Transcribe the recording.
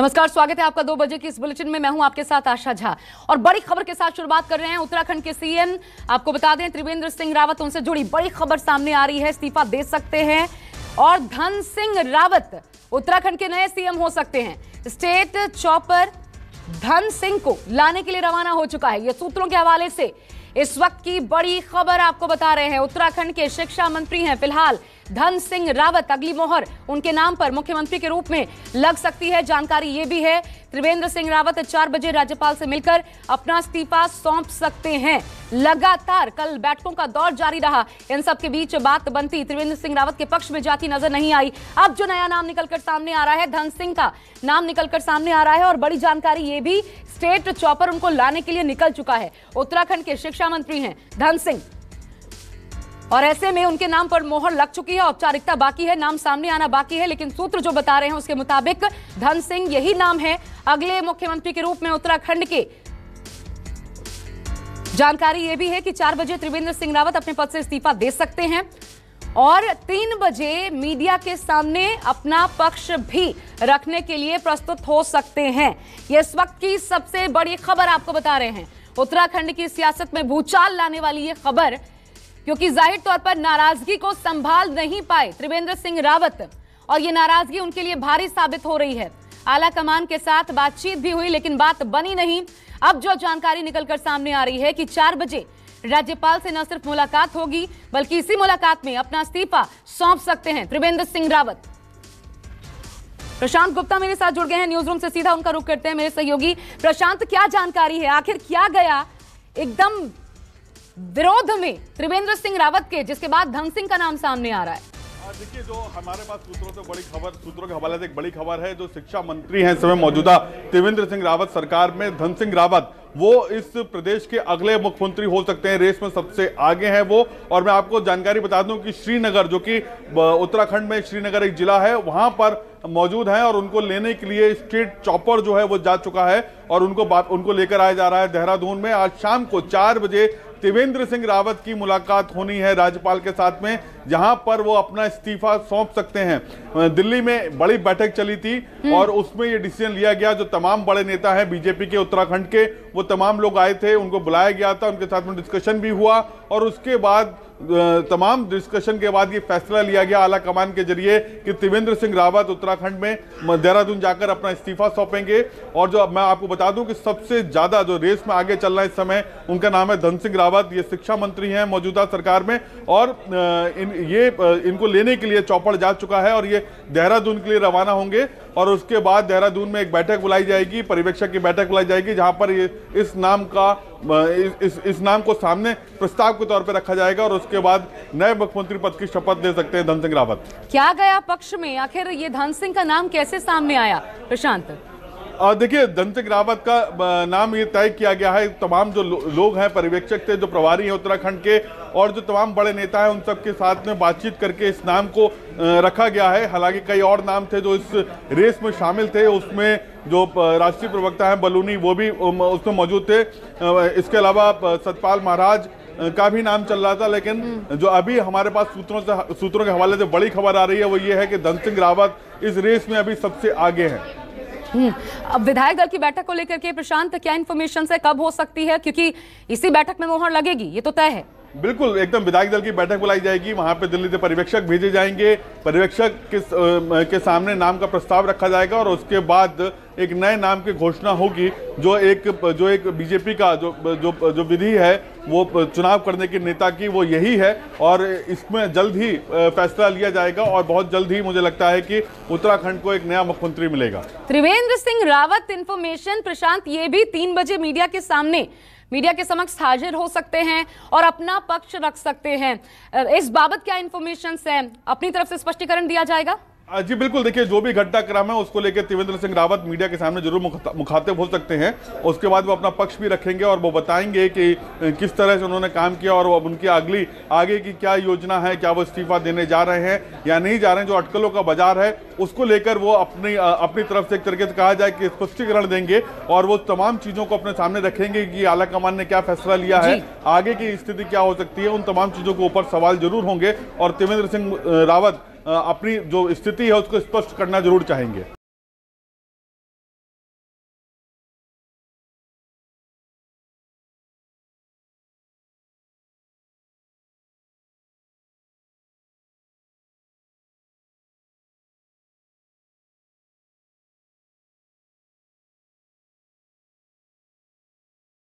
नमस्कार स्वागत है आपका दो बजे की इस बुलेटिन में मैं हूं आपके साथ आशा झा और बड़ी खबर के साथ शुरुआत कर रहे हैं उत्तराखंड के सीएम आपको बता दें त्रिवेंद्र सिंह रावत उनसे जुड़ी बड़ी खबर सामने आ रही है इस्तीफा दे सकते हैं और धन सिंह रावत उत्तराखंड के नए सीएम हो सकते हैं स्टेट चौपर धन सिंह को लाने के लिए रवाना हो चुका है यह सूत्रों के हवाले से इस वक्त की बड़ी खबर आपको बता रहे हैं उत्तराखंड के शिक्षा मंत्री हैं फिलहाल धन सिंह रावत अगली मोहर उनके नाम पर मुख्यमंत्री के रूप में लग सकती है जानकारी ये भी है त्रिवेंद्र सिंह रावत चार बजे राज्यपाल से मिलकर अपना इस्तीफा सौंप सकते हैं लगातार कल बैठकों का दौर जारी रहा इन सब के बीच बात बनती त्रिवेंद्र सिंह रावत के पक्ष में जाती नजर नहीं आई अब जो नया नाम निकलकर सामने आ रहा है धन सिंह का नाम निकलकर सामने आ रहा है और बड़ी जानकारी ये भी स्टेट चौपर उनको लाने के लिए निकल चुका है उत्तराखंड के शिक्षा शिक्षा मंत्री हैं धन सिंह और ऐसे में उनके नाम पर मोहर लग चुकी है औपचारिकता बाकी है नाम सामने आना बाकी है लेकिन सूत्र जो बता रहे हैं उसके मुताबिक धन सिंह यही नाम है अगले मुख्यमंत्री के रूप में उत्तराखंड के जानकारी यह भी है कि चार बजे त्रिवेंद्र सिंह रावत अपने पद से इस्तीफा दे सकते हैं और तीन बजे मीडिया के सामने अपना पक्ष भी रखने के लिए प्रस्तुत हो सकते हैं इस वक्त की सबसे बड़ी खबर आपको बता रहे हैं उत्तराखंड की सियासत में भूचाल लाने वाली यह खबर क्योंकि जाहिर तौर पर नाराजगी को संभाल नहीं पाए त्रिवेंद्र सिंह रावत और ये नाराजगी उनके लिए भारी साबित हो रही है आला कमान के साथ बातचीत भी हुई लेकिन बात बनी नहीं अब जो जानकारी निकलकर सामने आ रही है कि चार बजे राज्यपाल से न सिर्फ मुलाकात होगी बल्कि इसी मुलाकात में अपना इस्तीफा सौंप सकते हैं त्रिवेंद्र सिंह रावत प्रशांत गुप्ता मेरे साथ जुड़ गए हैं न्यूज रूम से सीधा उनका रुख करते हैं मेरे सहयोगी प्रशांत क्या जानकारी है आखिर क्या गया एकदम विरोध में त्रिवेंद्र सिंह रावत के जिसके बाद धन सिंह का नाम सामने आ रहा है देखिए जो हमारे पास सूत्रों से बड़ी खबर सूत्रों के हवाले से एक बड़ी खबर है जो शिक्षा मंत्री हैं इस समय मौजूदा त्रिवेंद्र सिंह रावत सरकार में धन सिंह रावत वो इस प्रदेश के अगले मुख्यमंत्री हो सकते हैं रेस में सबसे आगे हैं वो और मैं आपको जानकारी बता दूं कि श्रीनगर जो कि उत्तराखंड में श्रीनगर एक जिला है वहां पर मौजूद हैं और उनको लेने के लिए स्टेट चॉपर जो है वो जा चुका है और उनको बात उनको लेकर आया जा रहा है देहरादून में आज शाम को चार बजे त्रिवेंद्र सिंह रावत की मुलाकात होनी है राज्यपाल के साथ में जहां पर वो अपना इस्तीफा सौंप सकते हैं दिल्ली में बड़ी बैठक चली थी हम्म। और उसमें ये डिसीजन लिया गया जो तमाम बड़े नेता हैं बीजेपी के उत्तराखंड के वो तमाम लोग आए थे उनको बुलाया गया था उनके साथ में डिस्कशन भी हुआ और उसके बाद तमाम डिस्कशन के बाद ये फैसला लिया गया आला कमान के जरिए कि त्रिवेंद्र सिंह रावत उत्तराखंड में देहरादून जाकर अपना इस्तीफा सौंपेंगे और जो मैं आपको बता दूं कि सबसे ज़्यादा जो रेस में आगे चल रहा है इस समय उनका नाम है धन सिंह रावत ये शिक्षा मंत्री हैं मौजूदा सरकार में और इन ये इनको लेने के लिए चौपड़ जा चुका है और ये देहरादून के लिए रवाना होंगे और उसके बाद देहरादून में एक बैठक बुलाई जाएगी परिवेक्षक की बैठक बुलाई जाएगी जहां पर ये इस नाम का इस इस नाम को सामने प्रस्ताव के तौर पर रखा जाएगा और उसके बाद नए मुख्यमंत्री पद की शपथ दे सकते हैं धन सिंह रावत क्या गया पक्ष में आखिर ये धन सिंह का नाम कैसे सामने आया प्रशांत देखिए दंतिक रावत का नाम ये तय किया गया है तमाम जो लो, लोग हैं पर्यवेक्षक थे जो प्रभारी हैं उत्तराखंड के और जो तमाम बड़े नेता हैं उन सब के साथ में बातचीत करके इस नाम को रखा गया है हालांकि कई और नाम थे जो इस रेस में शामिल थे उसमें जो राष्ट्रीय प्रवक्ता हैं बलूनी वो भी उसमें मौजूद थे इसके अलावा सतपाल महाराज का भी नाम चल रहा था लेकिन जो अभी हमारे पास सूत्रों से सूत्रों के हवाले से बड़ी खबर आ रही है वो ये है कि धन सिंह रावत इस रेस में अभी सबसे आगे हैं हम्म। अब विधायक दल की बैठक को लेकर के प्रशांत क्या इन्फॉर्मेशन है कब हो सकती है क्योंकि इसी बैठक में मोहर लगेगी ये तो तय है बिल्कुल एकदम विधायक दल की बैठक बुलाई जाएगी वहाँ पे दिल्ली से पर्यवेक्षक भेजे जाएंगे पर्यवेक्षक के, के सामने नाम का प्रस्ताव रखा जाएगा और उसके बाद एक नए नाम की घोषणा होगी जो एक जो एक बीजेपी का जो जो जो विधि है वो चुनाव करने के नेता की वो यही है और इसमें जल्द ही फैसला लिया जाएगा और बहुत जल्द ही मुझे लगता है कि उत्तराखंड को एक नया मुख्यमंत्री मिलेगा त्रिवेंद्र सिंह रावत इन्फॉर्मेशन प्रशांत ये भी तीन बजे मीडिया के सामने मीडिया के समक्ष हाजिर हो सकते हैं और अपना पक्ष रख सकते हैं इस बाबत क्या इंफॉर्मेशन है अपनी तरफ से स्पष्टीकरण दिया जाएगा जी बिल्कुल देखिए जो भी घटनाक्रम है उसको लेकर त्रिवेंद्र सिंह रावत मीडिया के सामने जरूर मुखातिब हो सकते हैं उसके बाद वो अपना पक्ष भी रखेंगे और वो बताएंगे कि किस तरह से उन्होंने काम किया और अब उनकी अगली आगे की क्या योजना है क्या वो इस्तीफा देने जा रहे हैं या नहीं जा रहे हैं जो अटकलों का बाजार है उसको लेकर वो अपनी अपनी तरफ से एक तरीके से कहा जाए कि स्पष्टीकरण देंगे और वो तमाम चीज़ों को अपने सामने रखेंगे कि आला कमान ने क्या फैसला लिया है आगे की स्थिति क्या हो सकती है उन तमाम चीज़ों के ऊपर सवाल जरूर होंगे और त्रिवेंद्र सिंह रावत अपनी जो स्थिति है उसको स्पष्ट करना जरूर चाहेंगे